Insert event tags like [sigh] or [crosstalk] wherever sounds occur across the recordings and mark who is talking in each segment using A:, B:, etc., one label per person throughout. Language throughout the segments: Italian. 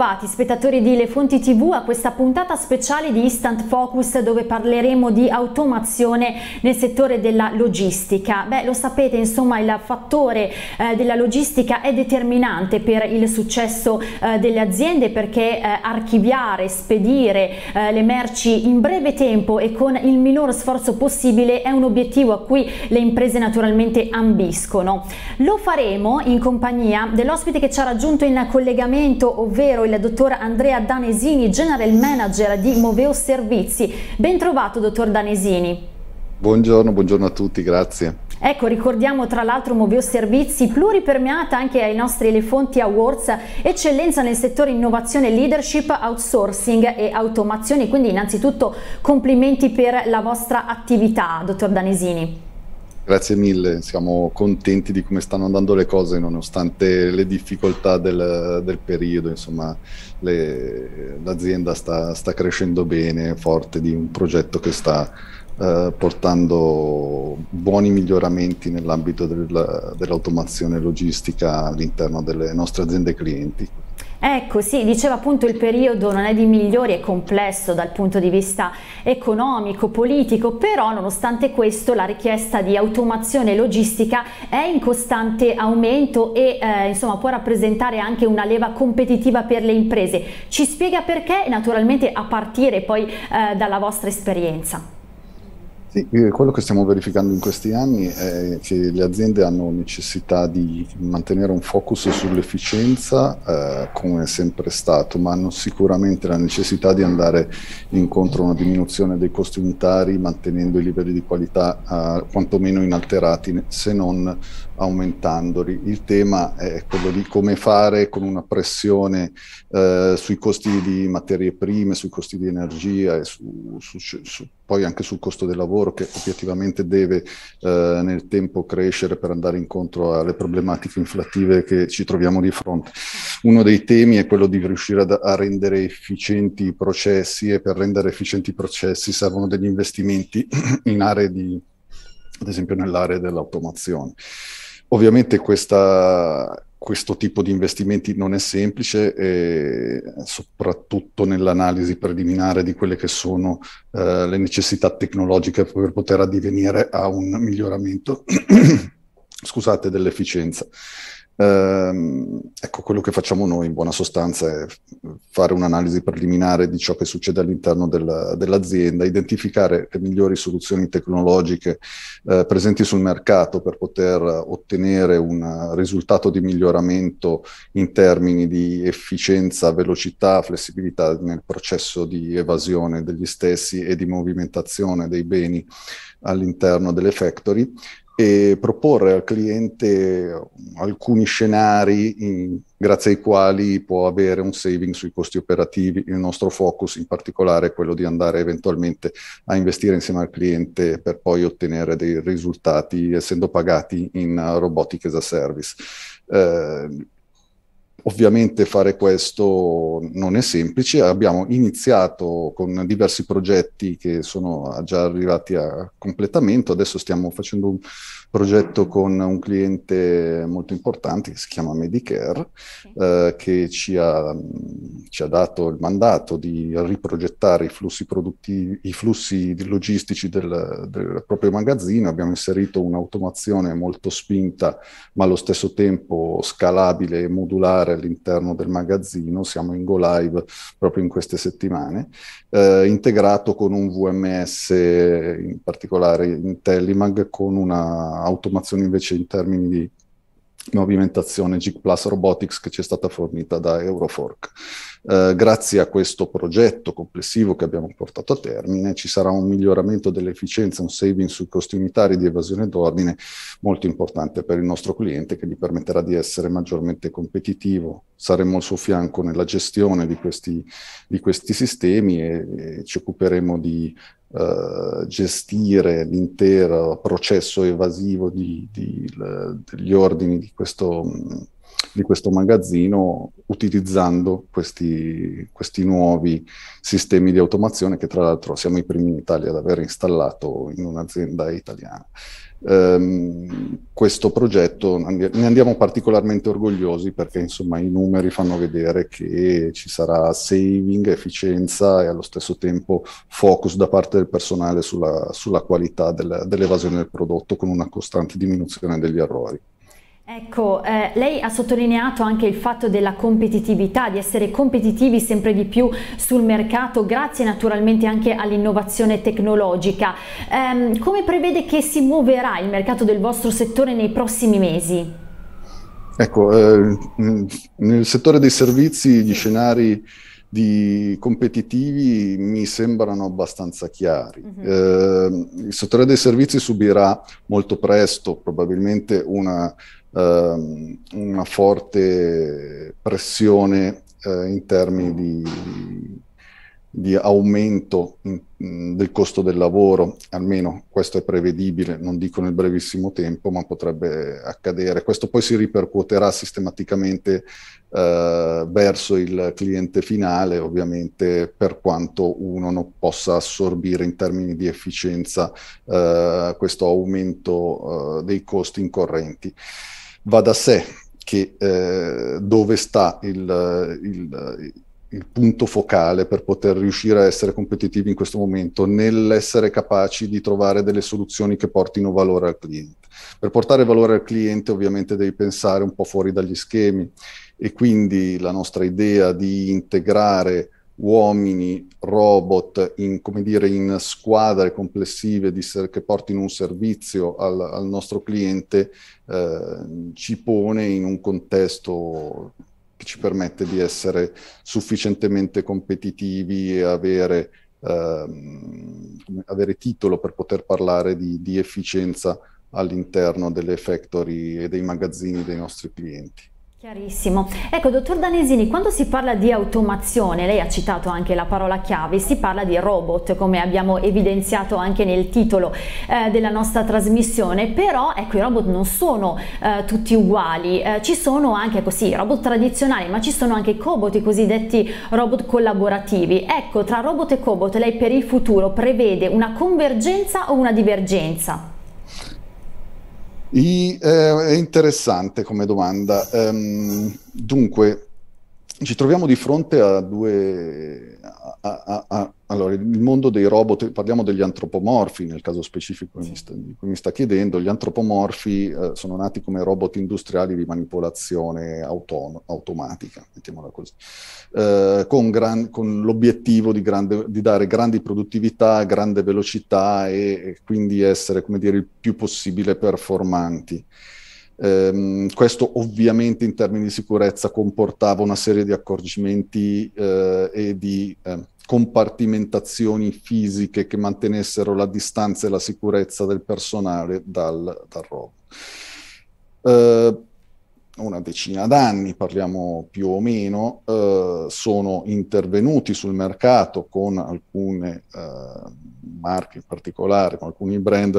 A: Bentrovati spettatori di Le Fonti TV a questa puntata speciale di Instant Focus dove parleremo di automazione nel settore della logistica. Beh, lo sapete, insomma, il fattore eh, della logistica è determinante per il successo eh, delle aziende perché eh, archiviare, spedire eh, le merci in breve tempo e con il minor sforzo possibile è un obiettivo a cui le imprese naturalmente ambiscono. Lo faremo in compagnia dell'ospite che ci ha raggiunto in collegamento, ovvero il il dottor Andrea Danesini, General Manager di Moveo Servizi. Ben trovato, dottor Danesini.
B: Buongiorno, buongiorno a tutti, grazie.
A: Ecco, ricordiamo tra l'altro Moveo Servizi pluripermeata anche ai nostri Elefonti Awards, eccellenza nel settore innovazione, leadership, outsourcing e automazione, quindi innanzitutto complimenti per la vostra attività, dottor Danesini.
B: Grazie mille, siamo contenti di come stanno andando le cose nonostante le difficoltà del, del periodo, insomma le, l'azienda sta, sta, crescendo bene, forte di un progetto che sta eh, portando buoni miglioramenti nell'ambito del, dell'automazione logistica all'interno delle nostre aziende clienti.
A: Ecco, sì, diceva appunto il periodo non è di migliori, è complesso dal punto di vista economico, politico, però nonostante questo la richiesta di automazione logistica è in costante aumento e eh, insomma può rappresentare anche una leva competitiva per le imprese. Ci spiega perché naturalmente a partire poi eh, dalla vostra esperienza.
B: Sì, eh, quello che stiamo verificando in questi anni è che le aziende hanno necessità di mantenere un focus sull'efficienza, eh, come è sempre stato, ma hanno sicuramente la necessità di andare incontro a una diminuzione dei costi unitari, mantenendo i livelli di qualità eh, quantomeno inalterati, se non aumentandoli. Il tema è quello di come fare con una pressione eh, sui costi di materie prime, sui costi di energia e su, su, su poi anche sul costo del lavoro che obiettivamente deve eh, nel tempo crescere per andare incontro alle problematiche inflattive che ci troviamo di fronte. Uno dei temi è quello di riuscire ad, a rendere efficienti i processi e per rendere efficienti i processi servono degli investimenti [clears throat] in aree di, ad esempio nell'area dell'automazione. Ovviamente questa questo tipo di investimenti non è semplice, eh, soprattutto nell'analisi preliminare di quelle che sono eh, le necessità tecnologiche per poter addivenire a un miglioramento [clears throat] scusate, dell'efficienza. Ehm, ecco, quello che facciamo noi in buona sostanza è fare un'analisi preliminare di ciò che succede all'interno della, dell'azienda, identificare le migliori soluzioni tecnologiche eh, presenti sul mercato per poter ottenere un risultato di miglioramento in termini di efficienza, velocità, flessibilità nel processo di evasione degli stessi e di movimentazione dei beni all'interno delle factory e proporre al cliente alcuni scenari in, grazie ai quali può avere un saving sui costi operativi. Il nostro focus in particolare è quello di andare eventualmente a investire insieme al cliente per poi ottenere dei risultati essendo pagati in uh, robotics as a service. Eh, Ovviamente fare questo non è semplice, abbiamo iniziato con diversi progetti che sono già arrivati a completamento, adesso stiamo facendo un progetto con un cliente molto importante che si chiama Medicare, eh, che ci ha, ci ha, dato il mandato di riprogettare i flussi, i flussi logistici del, del proprio magazzino, abbiamo inserito un'automazione molto spinta ma allo stesso tempo scalabile e modulare fare all'interno del magazzino, siamo in go live proprio in queste settimane, eh, integrato con un VMS, in particolare Intellimag, con un'automazione invece in termini di movimentazione GIG Plus Robotics che ci è stata fornita da Eurofork. Eh, grazie a questo progetto complessivo che abbiamo portato a termine ci sarà un miglioramento dell'efficienza, un saving sui costi unitari di evasione d'ordine molto importante per il nostro cliente che gli permetterà di essere maggiormente competitivo. Saremo al suo fianco nella gestione di questi, di questi sistemi e, e ci occuperemo di eh, gestire l'intero processo evasivo di, di, le, degli ordini di questo, di questo magazzino utilizzando questi, questi, nuovi sistemi di automazione che tra l'altro siamo i primi in Italia ad aver installato in un'azienda italiana ehm, questo progetto ne andiamo particolarmente orgogliosi perché insomma i numeri fanno vedere che ci sarà saving, efficienza e allo stesso tempo focus da parte del personale sulla, sulla qualità del, dell'evasione del prodotto con una costante diminuzione degli errori.
A: Ecco, eh, lei ha sottolineato anche il fatto della competitività, di essere competitivi sempre di più sul mercato, grazie naturalmente anche all'innovazione tecnologica. Eh, come prevede che si muoverà il mercato del vostro settore nei prossimi mesi?
B: Ecco, eh, nel settore dei servizi gli scenari di competitivi mi sembrano abbastanza chiari. Uh-huh. Eh, il settore dei servizi subirà molto presto probabilmente una, eh, una forte pressione eh, in termini di, di aumento in, mm, mm, del costo del lavoro, almeno questo è prevedibile, non dico nel brevissimo tempo, ma potrebbe accadere. Questo poi si ripercuoterà sistematicamente eh, verso il cliente finale, ovviamente per quanto uno non possa assorbire in termini di efficienza eh, questo aumento eh, dei costi incorrenti. Va da sé che eh, dove sta il, il il punto focale per poter riuscire a essere competitivi in questo momento, nell'essere capaci di trovare delle soluzioni che portino valore al cliente. Per portare valore al cliente ovviamente devi pensare un po' fuori dagli schemi e quindi la nostra idea di integrare uomini, robot, in, come dire, in squadre complessive ser- che portino un servizio al, al nostro cliente, eh, ci pone in un contesto che ci permette di essere sufficientemente competitivi e avere, ehm, avere titolo per poter parlare di, di efficienza all'interno delle factory e dei magazzini dei nostri clienti.
A: Chiarissimo. Ecco, dottor Danesini, quando si parla di automazione, lei ha citato anche la parola chiave, si parla di robot, come abbiamo evidenziato anche nel titolo eh, della nostra trasmissione, però ecco, i robot non sono eh, tutti uguali, eh, ci sono anche così ecco, robot tradizionali, ma ci sono anche cobot, i cosiddetti robot collaborativi. Ecco, tra robot e cobot lei per il futuro prevede una convergenza o una divergenza?
B: I, eh, è interessante come domanda. Um, dunque, ci troviamo di fronte a due... A, a, a, allora, il mondo dei robot, parliamo degli antropomorfi nel caso specifico sì. di cui mi sta chiedendo, gli antropomorfi eh, sono nati come robot industriali di manipolazione auton- automatica, mettiamola così, eh, con, gran- con, l'obiettivo di, grande- di, dare grandi produttività, grande velocità e, e quindi essere, come dire, il più possibile performanti. Ehm, questo ovviamente in termini di sicurezza comportava una serie di accorgimenti eh, e di eh, compartimentazioni fisiche che mantenessero la distanza e la sicurezza del personale dal, dal robo. Eh, una decina d'anni, parliamo più o meno, eh, sono intervenuti sul mercato con alcune eh, marche in particolare, con alcuni brand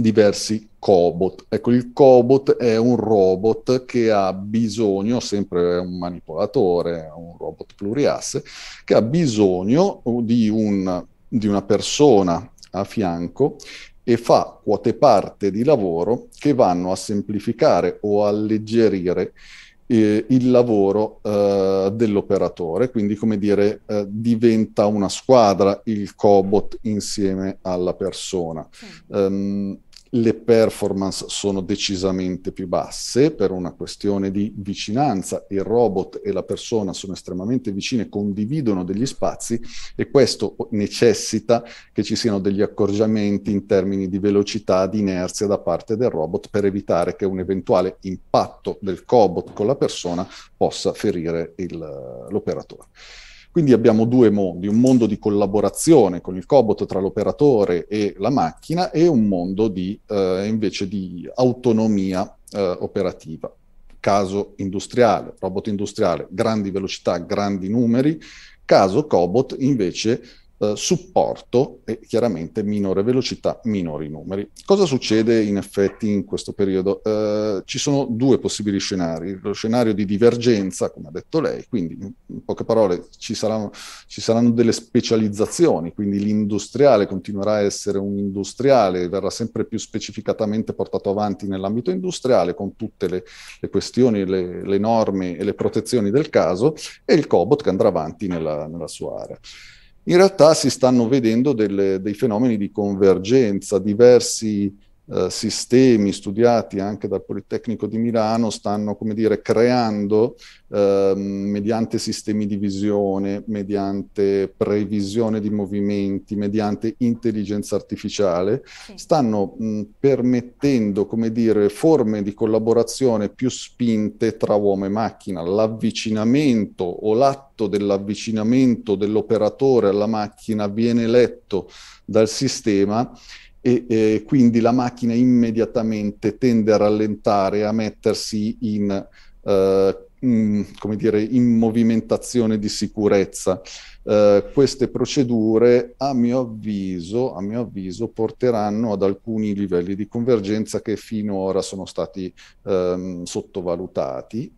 B: diversi cobot. Ecco, il cobot è un robot che ha bisogno, sempre un manipolatore, un robot pluriasse, che ha bisogno di, un, di una persona a fianco e fa quote parte di lavoro che vanno a semplificare o alleggerire eh, il lavoro eh, dell'operatore, quindi come dire eh, diventa una squadra il cobot insieme alla persona. Mm. Um, le performance sono decisamente più basse per una questione di vicinanza, il robot e la persona sono estremamente vicine, condividono degli spazi e questo necessita che ci siano degli accorgiamenti in termini di velocità, di inerzia da parte del robot per evitare che un eventuale impatto del cobot con la persona possa ferire il, l'operatore. Quindi abbiamo due mondi, un mondo di collaborazione con il cobot tra l'operatore e la macchina e un mondo di, eh, invece di autonomia eh, operativa. Caso industriale, robot industriale, grandi velocità, grandi numeri, caso cobot invece eh, supporto e chiaramente minore velocità, minori numeri. Cosa succede in effetti in questo periodo? Eh, ci sono due possibili scenari, lo scenario di divergenza, come ha detto lei, quindi in poche parole ci saranno, ci saranno delle specializzazioni, quindi l'industriale continuerà a essere un industriale, verrà sempre più specificatamente portato avanti nell'ambito industriale con tutte le, le questioni, le, le, norme e le protezioni del caso e il cobot che andrà avanti nella, nella sua area in realtà si stanno vedendo delle, dei fenomeni di convergenza, diversi eh, sistemi studiati anche dal Politecnico di Milano stanno, come dire, creando eh, mediante sistemi di visione, mediante previsione di movimenti, mediante intelligenza artificiale, sì. stanno mh, permettendo, come dire, forme di collaborazione più spinte tra uomo e macchina, l'avvicinamento o l'atto dell'avvicinamento dell'operatore alla macchina viene letto dal sistema e eh, quindi la macchina immediatamente tende a rallentare, a mettersi in, eh, in come dire, in movimentazione di sicurezza. Eh, queste procedure, a mio, avviso, a mio, avviso, porteranno ad alcuni livelli di convergenza che finora sono stati ehm, sottovalutati.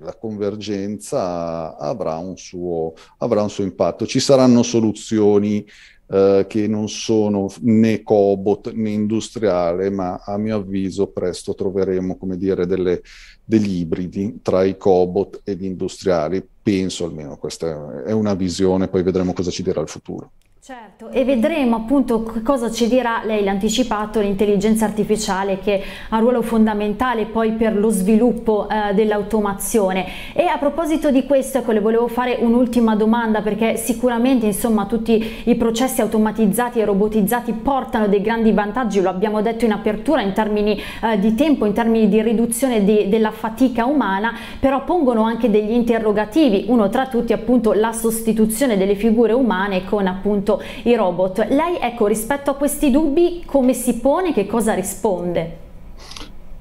B: la convergenza avrà un, suo, avrà un, suo, impatto. Ci saranno soluzioni eh, che non sono né cobot né industriale, ma a mio avviso presto troveremo come dire, delle, degli ibridi tra i cobot e gli industriali. Penso almeno, questa è una visione, poi vedremo cosa ci dirà il futuro.
A: Certo, e vedremo appunto cosa ci dirà, lei l'ha anticipato, l'intelligenza artificiale che ha un ruolo fondamentale poi per lo sviluppo eh, dell'automazione. E a proposito di questo, ecco, le volevo fare un'ultima domanda perché sicuramente insomma tutti i processi automatizzati e robotizzati portano dei grandi vantaggi, lo abbiamo detto in apertura, in termini eh, di tempo, in termini di riduzione di, della fatica umana, però pongono anche degli interrogativi, uno tra tutti appunto la sostituzione delle figure umane con appunto appunto i robot. Lei ecco rispetto a questi dubbi come si pone, che cosa risponde?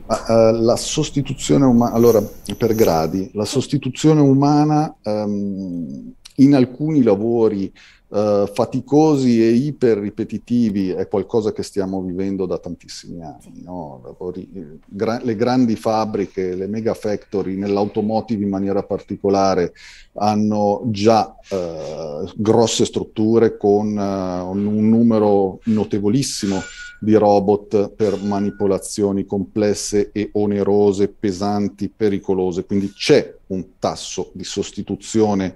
B: Eh, la sostituzione umana, allora per gradi, la sostituzione umana um, in alcuni lavori Uh, faticosi e iper ripetitivi è qualcosa che stiamo vivendo da tantissimi anni. No? Lavori, eh, gra- le grandi fabbriche, le mega factory nell'automotive in maniera particolare hanno già uh, grosse strutture con uh, un numero notevolissimo di robot per manipolazioni complesse e onerose, pesanti, pericolose. Quindi c'è un tasso di sostituzione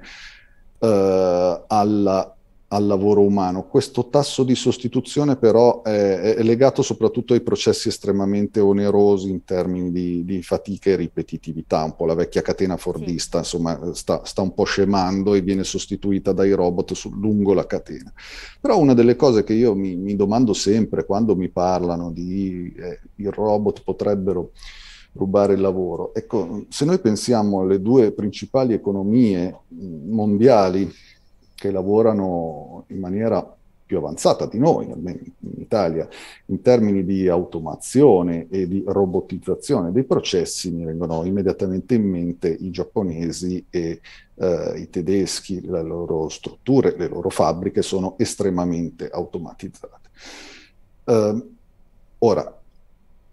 B: alla al lavoro umano. Questo tasso di sostituzione però è, è legato soprattutto ai processi estremamente onerosi in termini di, di fatica e ripetitività, un po' la vecchia catena fordista, insomma, sta, sta, un po' scemando e viene sostituita dai robot su, lungo la catena. Però una delle cose che io mi, mi domando sempre quando mi parlano di eh, i robot potrebbero rubare il lavoro, ecco, se noi pensiamo alle due principali economie mondiali, che lavorano in maniera più avanzata di noi, almeno in Italia, in termini di automazione e di robotizzazione dei processi, mi vengono immediatamente in mente i giapponesi e eh, i tedeschi, le loro strutture, le loro fabbriche sono estremamente automatizzate. Eh, ora,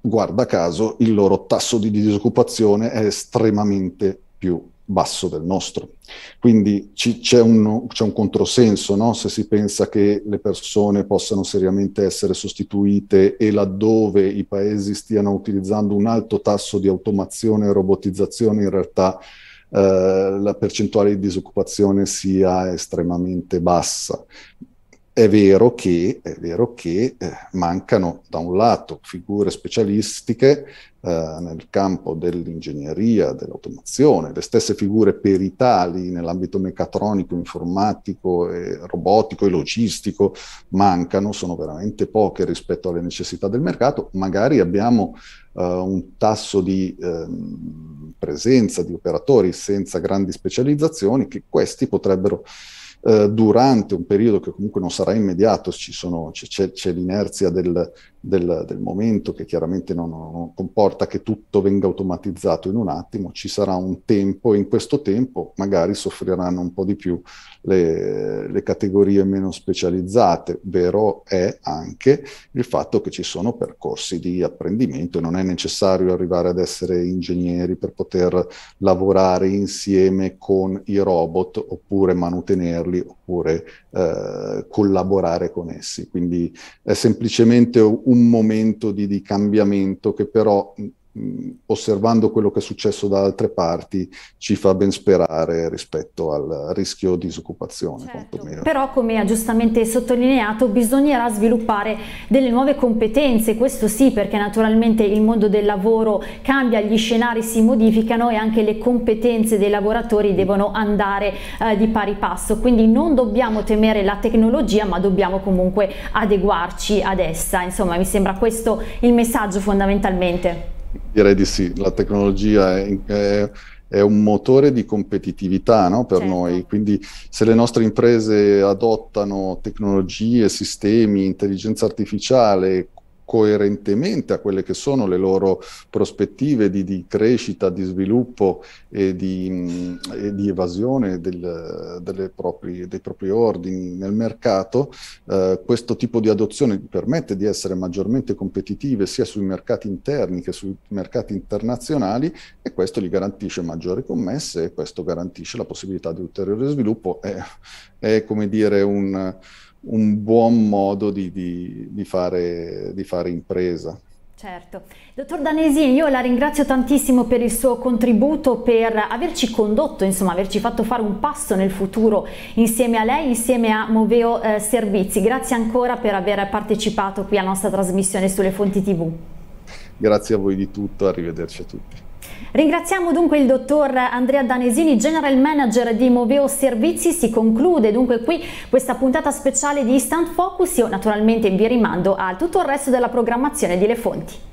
B: guarda caso, il loro tasso di disoccupazione è estremamente più basso del nostro. Quindi c'è un, un, controsenso no? se si pensa che le persone possano seriamente essere sostituite e laddove i paesi stiano utilizzando un alto tasso di automazione e robotizzazione, in realtà eh, la percentuale di disoccupazione sia estremamente bassa. È vero che, è vero che eh, mancano da un lato figure specialistiche eh, nel campo dell'ingegneria, dell'automazione, le stesse figure peritali nell'ambito meccatronico, informatico, e robotico e logistico mancano, sono veramente poche rispetto alle necessità del mercato. Magari abbiamo eh, un tasso di ehm, presenza di operatori senza grandi specializzazioni che questi potrebbero eh, durante un periodo che comunque non sarà immediato, ci sono, c'è, c'è, l'inerzia del, del, del momento, che chiaramente non, non, comporta che tutto venga automatizzato in un attimo, ci sarà un tempo e in questo tempo magari soffriranno un po' di più le, le categorie meno specializzate. Vero è anche il fatto che ci sono percorsi di apprendimento, non è necessario arrivare ad essere ingegneri per poter lavorare insieme con i robot oppure manutenerli oppure eh, collaborare con essi. Quindi è semplicemente un momento di, di cambiamento che però osservando quello che è successo da altre parti, ci fa ben sperare rispetto al rischio disoccupazione. Certo.
A: Però, come ha giustamente sottolineato, bisognerà sviluppare delle nuove competenze, questo sì, perché naturalmente il mondo del lavoro cambia, gli scenari si modificano e anche le competenze dei lavoratori devono andare eh, di pari passo. Quindi non dobbiamo temere la tecnologia, ma dobbiamo comunque adeguarci ad essa. Insomma, mi sembra questo il messaggio fondamentalmente.
B: Direi di sì, la tecnologia è, è, è un motore di competitività no? per certo. noi, quindi se le nostre imprese adottano tecnologie, sistemi, intelligenza artificiale coerentemente a quelle che sono le loro prospettive di, di crescita, di sviluppo e di, mm, e di evasione del, propri, dei propri ordini nel mercato, eh, questo tipo di adozione permette di essere maggiormente competitive sia sui mercati interni che sui mercati internazionali e questo gli garantisce maggiori commesse e questo garantisce la possibilità di ulteriore sviluppo. È, è come dire un un buon modo di, di, di, fare, di fare impresa.
A: Certo. Dottor Danesini, io la ringrazio tantissimo per il suo contributo, per averci condotto, insomma, averci fatto fare un passo nel futuro insieme a lei, insieme a Moveo eh, Servizi. Grazie ancora per aver partecipato qui alla nostra trasmissione sulle fonti TV.
B: Grazie a voi di tutto, arrivederci a tutti.
A: Ringraziamo dunque il dottor Andrea Danesini, General Manager di Moveo Servizi. Si conclude dunque qui questa puntata speciale di Instant Focus. Io naturalmente vi rimando a tutto il resto della programmazione di Le Fonti.